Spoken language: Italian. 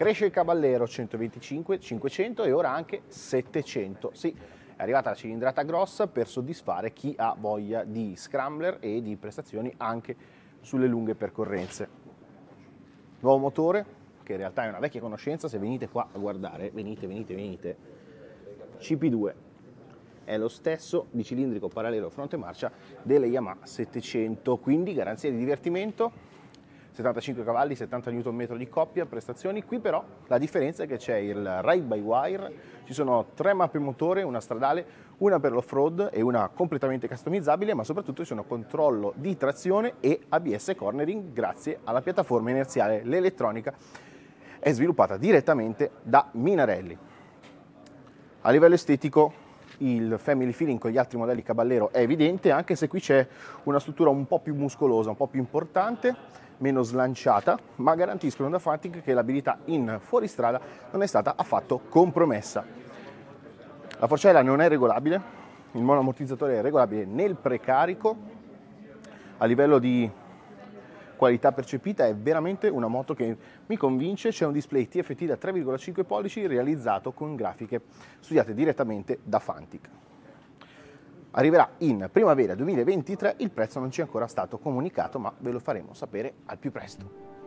Cresce il Caballero 125, 500 e ora anche 700. Sì, è arrivata la cilindrata grossa per soddisfare chi ha voglia di scrambler e di prestazioni anche sulle lunghe percorrenze. Nuovo motore, che in realtà è una vecchia conoscenza, se venite qua a guardare, venite, venite, venite, CP2 è lo stesso di cilindrico parallelo fronte marcia delle Yamaha 700, quindi garanzia di divertimento 75 cavalli, 70 Nm di coppia, prestazioni. Qui però la differenza è che c'è il ride by wire, ci sono tre mappe motore, una stradale, una per l'off-road e una completamente customizzabile, ma soprattutto ci sono controllo di trazione e ABS cornering grazie alla piattaforma inerziale, l'elettronica è sviluppata direttamente da Minarelli. A livello estetico il family feeling con gli altri modelli Caballero è evidente, anche se qui c'è una struttura un po' più muscolosa, un po' più importante, meno slanciata, ma garantiscono da Fantic che l'abilità in fuoristrada non è stata affatto compromessa. La forcella non è regolabile, il monoammortizzatore è regolabile nel precarico, a livello di qualità percepita è veramente una moto che mi convince, c'è un display TFT da 3,5 pollici realizzato con grafiche studiate direttamente da Fantic. Arriverà in primavera 2023, il prezzo non ci è ancora stato comunicato ma ve lo faremo sapere al più presto.